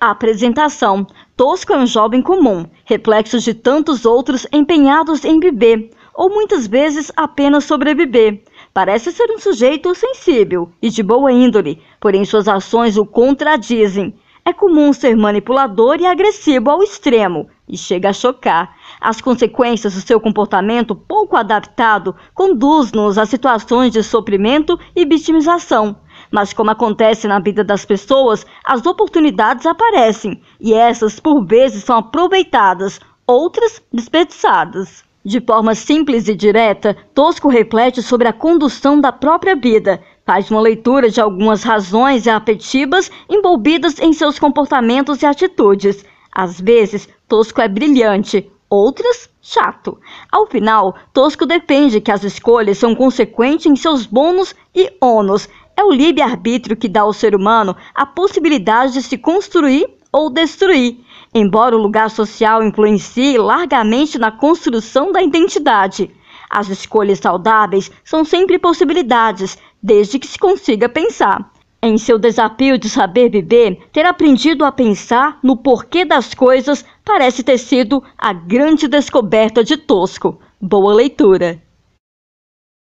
A apresentação. Tosco é um jovem comum, reflexo de tantos outros empenhados em beber, ou muitas vezes apenas sobreviver. Parece ser um sujeito sensível e de boa índole, porém suas ações o contradizem. É comum ser manipulador e agressivo ao extremo, e chega a chocar. As consequências do seu comportamento pouco adaptado conduz-nos a situações de sofrimento e vitimização. Mas, como acontece na vida das pessoas, as oportunidades aparecem e essas, por vezes, são aproveitadas, outras desperdiçadas. De forma simples e direta, Tosco reflete sobre a condução da própria vida, faz uma leitura de algumas razões afetivas envolvidas em seus comportamentos e atitudes. Às vezes, Tosco é brilhante, outras, chato. Ao final, Tosco defende que as escolhas são consequentes em seus bônus e ônus é o livre-arbítrio que dá ao ser humano a possibilidade de se construir ou destruir, embora o lugar social influencie largamente na construção da identidade. As escolhas saudáveis são sempre possibilidades, desde que se consiga pensar. Em seu desafio de saber viver, ter aprendido a pensar no porquê das coisas parece ter sido a grande descoberta de Tosco. Boa leitura!